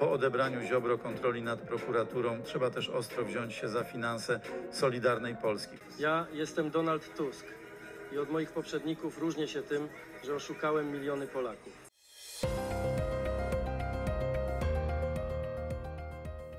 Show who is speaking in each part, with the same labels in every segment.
Speaker 1: Po odebraniu Ziobro kontroli nad prokuraturą trzeba też ostro wziąć się za finanse Solidarnej Polski.
Speaker 2: Ja jestem Donald Tusk i od moich poprzedników różnię się tym,
Speaker 1: że oszukałem miliony Polaków.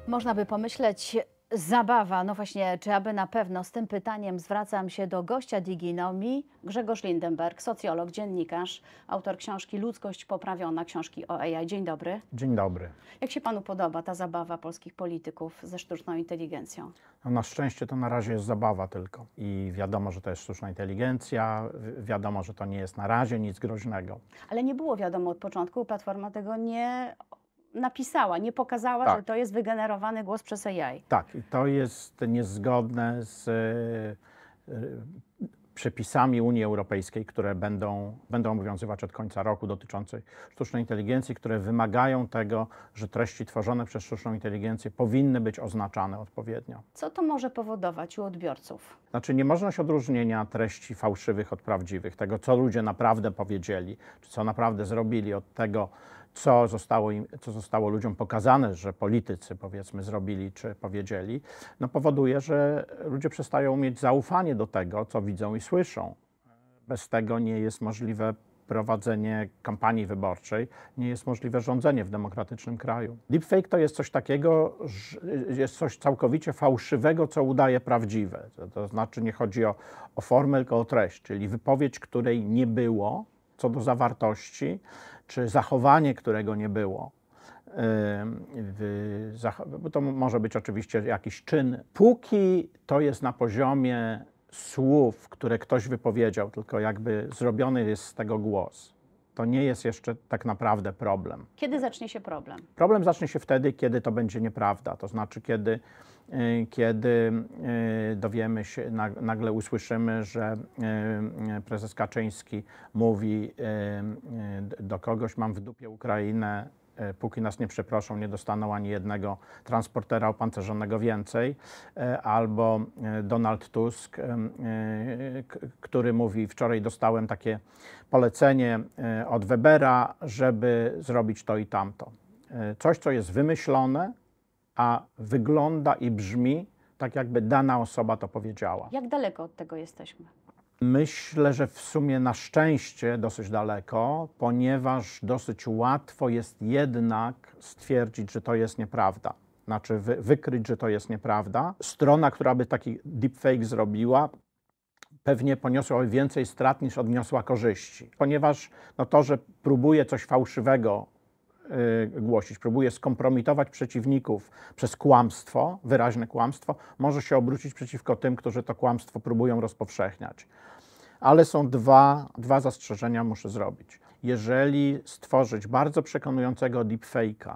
Speaker 2: Można by pomyśleć, Zabawa, no właśnie, czy aby na pewno z tym pytaniem zwracam się do gościa Diginomi, Grzegorz Lindenberg, socjolog, dziennikarz, autor książki Ludzkość poprawiona, książki o AI. Dzień dobry. Dzień dobry. Jak się panu podoba ta zabawa polskich polityków ze sztuczną inteligencją?
Speaker 1: No, na szczęście to na razie jest zabawa tylko i wiadomo, że to jest sztuczna inteligencja, wiadomo, że to nie jest na razie nic groźnego.
Speaker 2: Ale nie było wiadomo od początku, Platforma tego nie napisała, nie pokazała, tak. że to jest wygenerowany głos przez AI.
Speaker 1: Tak, i to jest niezgodne z e, e, przepisami Unii Europejskiej, które będą, będą obowiązywać od końca roku dotyczących sztucznej inteligencji, które wymagają tego, że treści tworzone przez sztuczną inteligencję powinny być oznaczane odpowiednio.
Speaker 2: Co to może powodować u odbiorców?
Speaker 1: Znaczy niemożność odróżnienia treści fałszywych od prawdziwych, tego co ludzie naprawdę powiedzieli, czy co naprawdę zrobili od tego, co zostało, im, co zostało ludziom pokazane, że politycy powiedzmy zrobili czy powiedzieli, no powoduje, że ludzie przestają mieć zaufanie do tego, co widzą i słyszą. Bez tego nie jest możliwe prowadzenie kampanii wyborczej, nie jest możliwe rządzenie w demokratycznym kraju. Deepfake to jest coś takiego, jest coś całkowicie fałszywego, co udaje prawdziwe. To, to znaczy nie chodzi o, o formę, tylko o treść, czyli wypowiedź, której nie było co do zawartości, czy zachowanie, którego nie było. W, to może być oczywiście jakiś czyn. Póki to jest na poziomie słów, które ktoś wypowiedział, tylko jakby zrobiony jest z tego głos, to nie jest jeszcze tak naprawdę problem.
Speaker 2: Kiedy zacznie się problem?
Speaker 1: Problem zacznie się wtedy, kiedy to będzie nieprawda, to znaczy kiedy, y, kiedy y, dowiemy się, nagle usłyszymy, że y, prezes Kaczyński mówi do kogoś, mam w dupie Ukrainę, E, póki nas nie przeproszą, nie dostaną ani jednego transportera opancerzonego więcej, e, albo e, Donald Tusk, który mówi, wczoraj dostałem takie polecenie od Webera, żeby zrobić to i tamto. Coś, co jest wymyślone, a wygląda i brzmi tak, jakby dana osoba to powiedziała.
Speaker 2: Jak daleko od tego jesteśmy?
Speaker 1: Myślę, że w sumie na szczęście dosyć daleko, ponieważ dosyć łatwo jest jednak stwierdzić, że to jest nieprawda. Znaczy wy, wykryć, że to jest nieprawda. Strona, która by taki deepfake zrobiła, pewnie poniosła więcej strat niż odniosła korzyści, ponieważ no to, że próbuje coś fałszywego Y, głosić, próbuje skompromitować przeciwników przez kłamstwo, wyraźne kłamstwo, może się obrócić przeciwko tym, którzy to kłamstwo próbują rozpowszechniać. Ale są dwa, dwa zastrzeżenia muszę zrobić. Jeżeli stworzyć bardzo przekonującego deepfake'a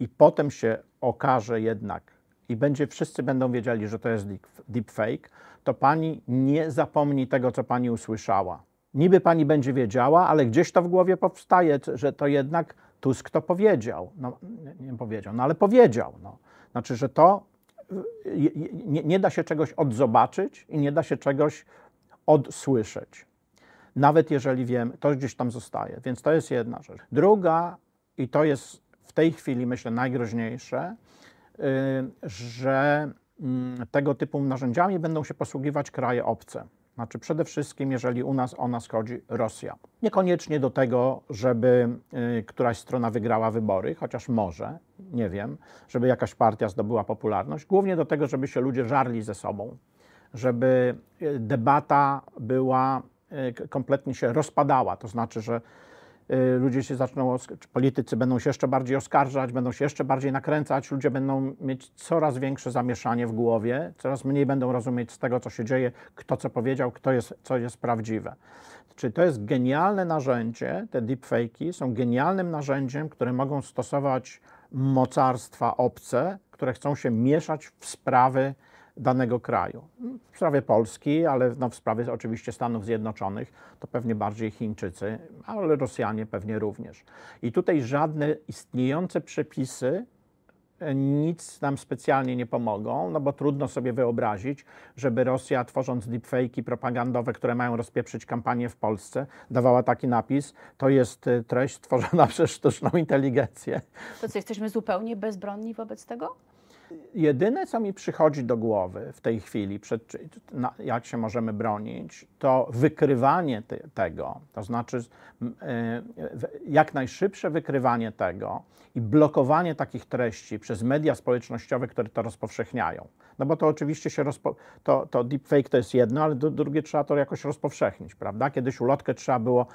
Speaker 1: i potem się okaże jednak, i będzie, wszyscy będą wiedzieli, że to jest deepfake, to pani nie zapomni tego, co pani usłyszała niby pani będzie wiedziała, ale gdzieś to w głowie powstaje, że to jednak Tusk to powiedział. No, nie powiedział, no ale powiedział. No. Znaczy, że to y, y, y, nie, nie da się czegoś odzobaczyć i nie da się czegoś odsłyszeć. Nawet jeżeli wiem, to gdzieś tam zostaje. Więc to jest jedna rzecz. Druga, i to jest w tej chwili myślę najgroźniejsze, że mm, tego typu narzędziami będą się posługiwać kraje obce. Znaczy przede wszystkim, jeżeli u nas o nas chodzi, Rosja. Niekoniecznie do tego, żeby y, któraś strona wygrała wybory, chociaż może, nie wiem, żeby jakaś partia zdobyła popularność. Głównie do tego, żeby się ludzie żarli ze sobą, żeby y, debata była y, kompletnie się rozpadała. To znaczy, że Y, ludzie się zaczną, politycy będą się jeszcze bardziej oskarżać, będą się jeszcze bardziej nakręcać, ludzie będą mieć coraz większe zamieszanie w głowie, coraz mniej będą rozumieć z tego, co się dzieje, kto co powiedział, kto jest, co jest prawdziwe. Czyli to jest genialne narzędzie, te deepfake'i są genialnym narzędziem, które mogą stosować mocarstwa obce, które chcą się mieszać w sprawy danego kraju. W sprawie Polski, ale no w sprawie oczywiście Stanów Zjednoczonych, to pewnie bardziej Chińczycy, ale Rosjanie pewnie również. I tutaj żadne istniejące przepisy e, nic nam specjalnie nie pomogą, no bo trudno sobie wyobrazić, żeby Rosja tworząc deepfake'i propagandowe, które mają rozpieprzyć kampanię w Polsce, dawała taki napis, to jest e, treść tworzona przez sztuczną inteligencję.
Speaker 2: To co, jesteśmy zupełnie bezbronni wobec tego?
Speaker 1: Jedyne, co mi przychodzi do głowy w tej chwili, przed, na, jak się możemy bronić, to wykrywanie te, tego, to znaczy e, jak najszybsze wykrywanie tego i blokowanie takich treści przez media społecznościowe, które to rozpowszechniają. No bo to oczywiście się rozpo... to, to deepfake to jest jedno, ale do, drugie trzeba to jakoś rozpowszechnić, prawda? Kiedyś ulotkę trzeba było,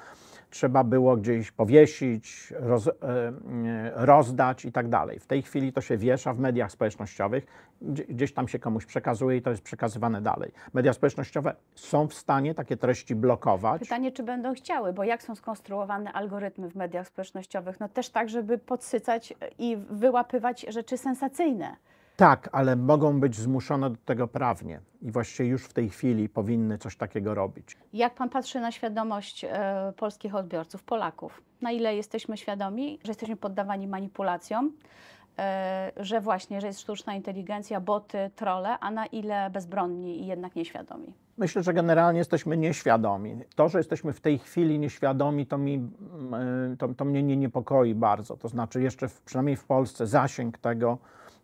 Speaker 1: trzeba było gdzieś powiesić, roz, e, e, rozdać i tak dalej. W tej chwili to się wiesza w mediach społecznościowych społecznościowych, gdzieś tam się komuś przekazuje i to jest przekazywane dalej. Media społecznościowe są w stanie takie treści blokować.
Speaker 2: Pytanie, czy będą chciały, bo jak są skonstruowane algorytmy w mediach społecznościowych? No też tak, żeby podsycać i wyłapywać rzeczy sensacyjne.
Speaker 1: Tak, ale mogą być zmuszone do tego prawnie i właściwie już w tej chwili powinny coś takiego robić.
Speaker 2: Jak pan patrzy na świadomość e, polskich odbiorców, Polaków? Na ile jesteśmy świadomi, że jesteśmy poddawani manipulacjom? E, że właśnie, że jest sztuczna inteligencja, boty, trole, a na ile bezbronni i jednak nieświadomi?
Speaker 1: Myślę, że generalnie jesteśmy nieświadomi. To, że jesteśmy w tej chwili nieświadomi, to, mi, mm, to, to mnie nie niepokoi bardzo. To znaczy, jeszcze w, przynajmniej w Polsce zasięg tego,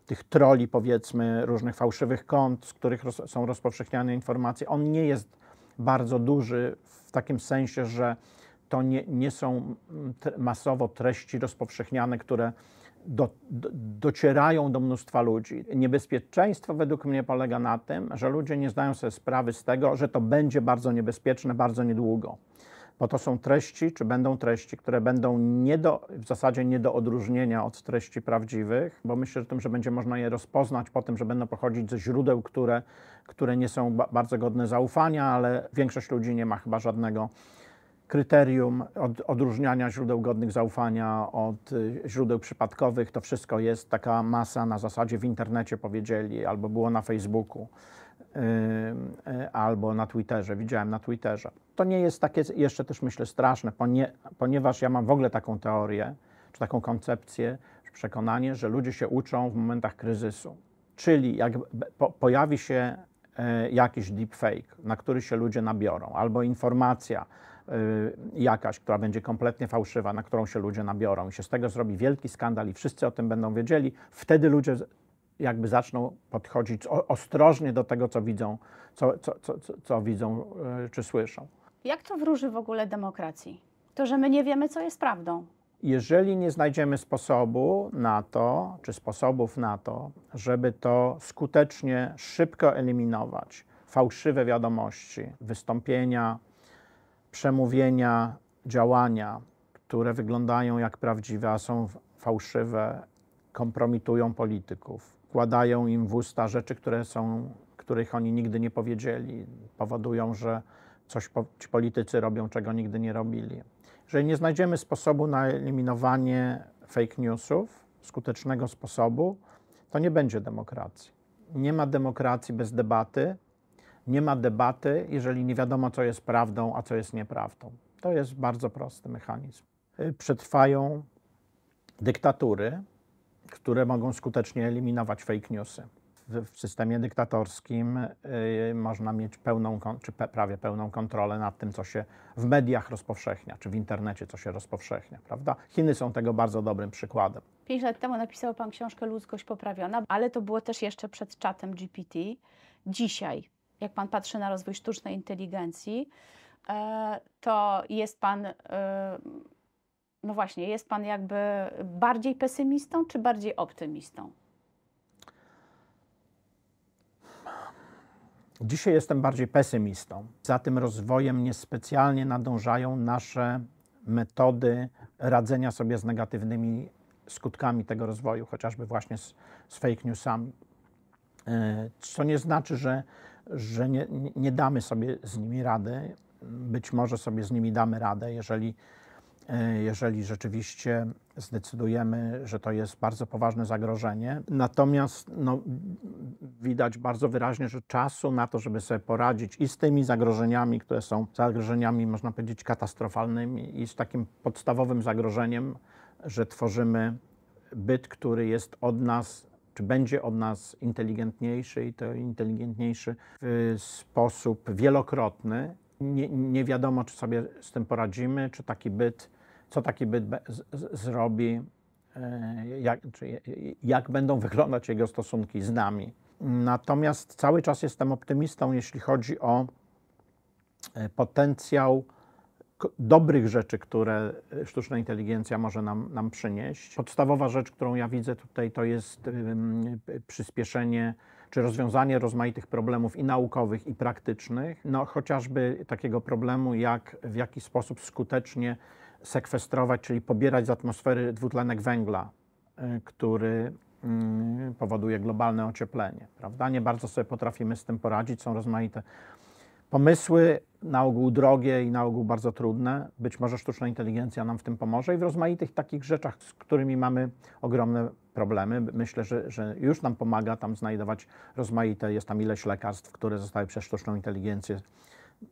Speaker 1: tych troli, powiedzmy, różnych fałszywych kont, z których roz, są rozpowszechniane informacje, on nie jest bardzo duży w takim sensie, że to nie, nie są mm, masowo treści rozpowszechniane, które do, do, docierają do mnóstwa ludzi. Niebezpieczeństwo według mnie polega na tym, że ludzie nie zdają sobie sprawy z tego, że to będzie bardzo niebezpieczne bardzo niedługo. Bo to są treści, czy będą treści, które będą nie do, w zasadzie nie do odróżnienia od treści prawdziwych, bo myślę, że tym, że będzie można je rozpoznać po tym, że będą pochodzić ze źródeł, które, które nie są bardzo godne zaufania, ale większość ludzi nie ma chyba żadnego kryterium od, odróżniania źródeł godnych zaufania od y, źródeł przypadkowych, to wszystko jest taka masa na zasadzie w internecie powiedzieli, albo było na Facebooku, y, albo na Twitterze, widziałem na Twitterze. To nie jest takie jeszcze też myślę straszne, ponie, ponieważ ja mam w ogóle taką teorię, czy taką koncepcję, czy przekonanie, że ludzie się uczą w momentach kryzysu. Czyli jak po, pojawi się y, jakiś deepfake, na który się ludzie nabiorą, albo informacja, Y, jakaś, która będzie kompletnie fałszywa, na którą się ludzie nabiorą i się z tego zrobi wielki skandal i wszyscy o tym będą wiedzieli, wtedy ludzie jakby zaczną podchodzić ostrożnie do tego, co widzą, co, co, co, co widzą y, czy słyszą.
Speaker 2: Jak to wróży w ogóle demokracji? To, że my nie wiemy, co jest prawdą.
Speaker 1: Jeżeli nie znajdziemy sposobu na to, czy sposobów na to, żeby to skutecznie, szybko eliminować, fałszywe wiadomości, wystąpienia przemówienia, działania, które wyglądają jak prawdziwe, a są fałszywe, kompromitują polityków, kładają im w usta rzeczy, które są, których oni nigdy nie powiedzieli, powodują, że coś po, ci politycy robią, czego nigdy nie robili. Jeżeli nie znajdziemy sposobu na eliminowanie fake newsów, skutecznego sposobu, to nie będzie demokracji. Nie ma demokracji bez debaty, nie ma debaty, jeżeli nie wiadomo, co jest prawdą, a co jest nieprawdą. To jest bardzo prosty mechanizm. Y, przetrwają dyktatury, które mogą skutecznie eliminować fake newsy. W systemie dyktatorskim y, można mieć pełną, czy prawie pełną kontrolę nad tym, co się w mediach rozpowszechnia, czy w internecie, co się rozpowszechnia, prawda? Chiny są tego bardzo dobrym przykładem.
Speaker 2: Pięć lat temu napisał Pan książkę Ludzkość Poprawiona, ale to było też jeszcze przed czatem GPT. Dzisiaj jak Pan patrzy na rozwój sztucznej inteligencji, e, to jest Pan, e, no właśnie, jest Pan jakby bardziej pesymistą czy bardziej optymistą?
Speaker 1: Dzisiaj jestem bardziej pesymistą. Za tym rozwojem niespecjalnie nadążają nasze metody radzenia sobie z negatywnymi skutkami tego rozwoju, chociażby właśnie z, z fake newsami. E, co nie znaczy, że że nie, nie damy sobie z nimi rady. Być może sobie z nimi damy radę, jeżeli, e, jeżeli rzeczywiście zdecydujemy, że to jest bardzo poważne zagrożenie. Natomiast no, widać bardzo wyraźnie, że czasu na to, żeby sobie poradzić i z tymi zagrożeniami, które są zagrożeniami, można powiedzieć, katastrofalnymi, i z takim podstawowym zagrożeniem, że tworzymy byt, który jest od nas czy będzie od nas inteligentniejszy i to inteligentniejszy w sposób wielokrotny. Nie, nie wiadomo, czy sobie z tym poradzimy, czy taki byt, co taki byt z, z, zrobi, e, jak, czy, jak będą wyglądać jego stosunki z nami. Natomiast cały czas jestem optymistą, jeśli chodzi o e, potencjał dobrych rzeczy, które e, sztuczna inteligencja może nam, nam przynieść. Podstawowa rzecz, którą ja widzę tutaj, to jest przyspieszenie czy rozwiązanie rozmaitych problemów i naukowych, i praktycznych, no chociażby takiego problemu, jak w jaki sposób skutecznie sekwestrować, czyli pobierać z atmosfery dwutlenek węgla, e, który mm, powoduje globalne ocieplenie, prawda? Nie bardzo sobie potrafimy z tym poradzić, są rozmaite Pomysły na ogół drogie i na ogół bardzo trudne. Być może sztuczna inteligencja nam w tym pomoże i w rozmaitych takich rzeczach, z którymi mamy ogromne problemy. Myślę, że, że już nam pomaga tam znajdować rozmaite, jest tam ileś lekarstw, które zostały przez sztuczną inteligencję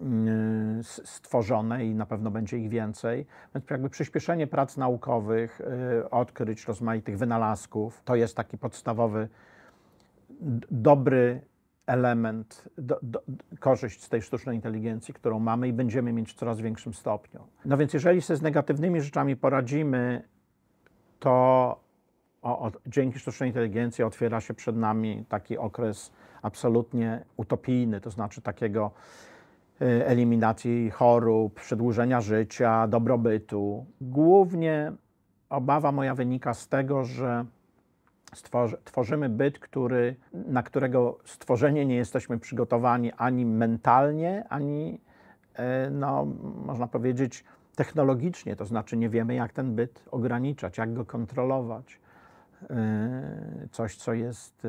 Speaker 1: mm, stworzone i na pewno będzie ich więcej. Więc jakby przyspieszenie prac naukowych, y, odkryć rozmaitych wynalazków, to jest taki podstawowy, dobry element, do, do, korzyść z tej sztucznej inteligencji, którą mamy i będziemy mieć w coraz większym stopniu. No więc jeżeli sobie z negatywnymi rzeczami poradzimy, to o, o, dzięki sztucznej inteligencji otwiera się przed nami taki okres absolutnie utopijny, to znaczy takiego y, eliminacji chorób, przedłużenia życia, dobrobytu. Głównie obawa moja wynika z tego, że tworzymy byt, który, na którego stworzenie nie jesteśmy przygotowani ani mentalnie, ani, e, no, można powiedzieć, technologicznie. To znaczy, nie wiemy, jak ten byt ograniczać, jak go kontrolować. E, coś, co jest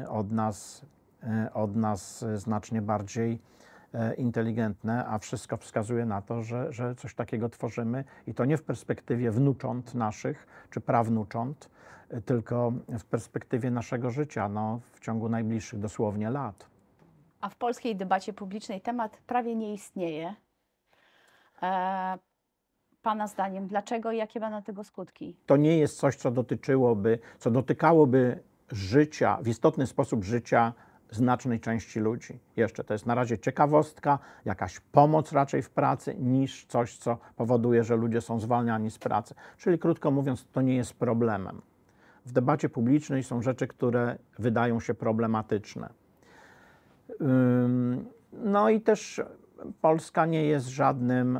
Speaker 1: e, od nas, od nas znacznie bardziej E, inteligentne, a wszystko wskazuje na to, że, że coś takiego tworzymy i to nie w perspektywie wnucząt naszych czy prawnucząt, e, tylko w perspektywie naszego życia no, w ciągu najbliższych dosłownie lat.
Speaker 2: A w polskiej debacie publicznej temat prawie nie istnieje. E Pana zdaniem, dlaczego i jakie będą tego skutki?
Speaker 1: To nie jest coś, co dotyczyłoby, co dotykałoby życia, w istotny sposób życia znacznej części ludzi. Jeszcze to jest na razie ciekawostka, jakaś pomoc raczej w pracy niż coś, co powoduje, że ludzie są zwalniani z pracy. Czyli krótko mówiąc, to nie jest problemem. W debacie publicznej są rzeczy, które wydają się problematyczne. No i też Polska nie jest żadnym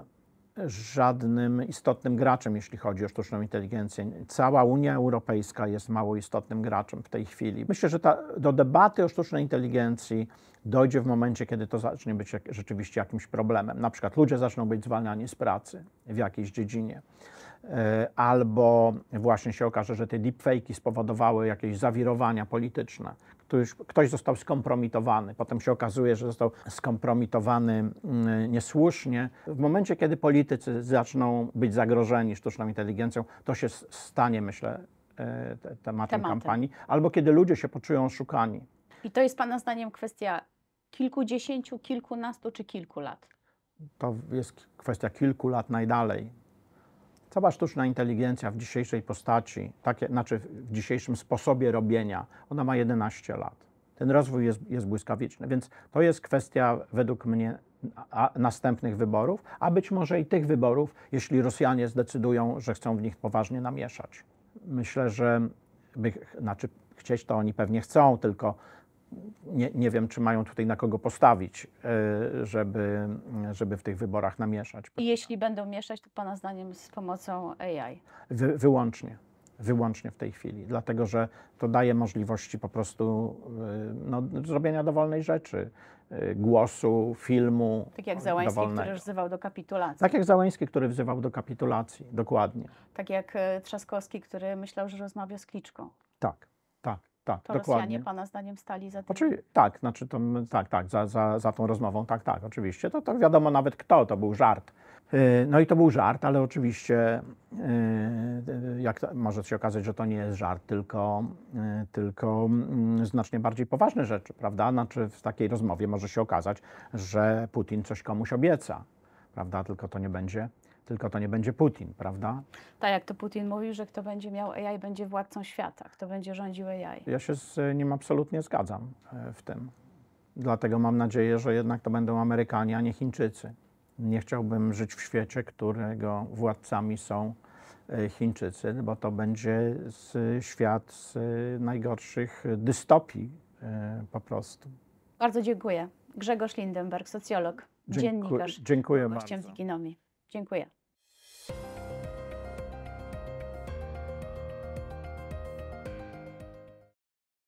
Speaker 1: żadnym istotnym graczem, jeśli chodzi o sztuczną inteligencję. Cała Unia Europejska jest mało istotnym graczem w tej chwili. Myślę, że ta, do debaty o sztucznej inteligencji dojdzie w momencie, kiedy to zacznie być jak, rzeczywiście jakimś problemem. Na przykład ludzie zaczną być zwalniani z pracy w jakiejś dziedzinie. E, albo właśnie się okaże, że te deepfakes spowodowały jakieś zawirowania polityczne, już ktoś został skompromitowany, potem się okazuje, że został skompromitowany mm, niesłusznie. W momencie, kiedy politycy zaczną być zagrożeni sztuczną inteligencją, to się stanie, myślę, e, tematem, tematem. kampanii, albo kiedy ludzie się poczują oszukani.
Speaker 2: I to jest Pana zdaniem kwestia kilkudziesięciu, kilkunastu czy kilku lat?
Speaker 1: To jest kwestia kilku lat najdalej Cała sztuczna inteligencja w dzisiejszej postaci, takie, znaczy w dzisiejszym sposobie robienia, ona ma 11 lat. Ten rozwój jest, jest błyskawiczny, więc to jest kwestia według mnie następnych wyborów, a być może i tych wyborów, jeśli Rosjanie zdecydują, że chcą w nich poważnie namieszać. Myślę, że by, znaczy chcieć to oni pewnie chcą, tylko nie, nie wiem, czy mają tutaj na kogo postawić, e, żeby, żeby w tych wyborach namieszać.
Speaker 2: I jeśli będą mieszać, to Pana zdaniem z pomocą AI?
Speaker 1: Wy, wyłącznie. Wyłącznie w tej chwili, dlatego że to daje możliwości po prostu e, no, zrobienia dowolnej rzeczy, e, głosu, filmu. Tak jak Załański, dowolnego. który
Speaker 2: wzywał do kapitulacji. Tak jak
Speaker 1: Załański, który wzywał do kapitulacji, dokładnie.
Speaker 2: Tak jak Trzaskowski, który myślał, że rozmawia z Kliczką.
Speaker 1: Tak tak, to dokładnie. Rosjanie
Speaker 2: Pana zdaniem stali za tym? Oczy,
Speaker 1: tak, znaczy to, tak, tak, za, za, za tą rozmową, tak, tak, oczywiście. To, to wiadomo nawet kto, to był żart. Y, no i to był żart, ale oczywiście y, jak to, może się okazać, że to nie jest żart, tylko, y, tylko mm, znacznie bardziej poważne rzeczy, prawda? Znaczy w takiej rozmowie może się okazać, że Putin coś komuś obieca, prawda? Tylko to nie będzie tylko to nie będzie Putin, prawda?
Speaker 2: Tak, jak to Putin mówił, że kto będzie miał AI, będzie władcą świata, kto będzie rządził AI.
Speaker 1: Ja się z nim absolutnie zgadzam e, w tym. Dlatego mam nadzieję, że jednak to będą Amerykanie, a nie Chińczycy. Nie chciałbym żyć w świecie, którego władcami są e, Chińczycy, bo to będzie świat z najgorszych dystopii e, po prostu.
Speaker 2: Bardzo dziękuję. Grzegorz Lindenberg, socjolog, Dzięku dziennikarz. Dziękuję bardzo. Dziękuję.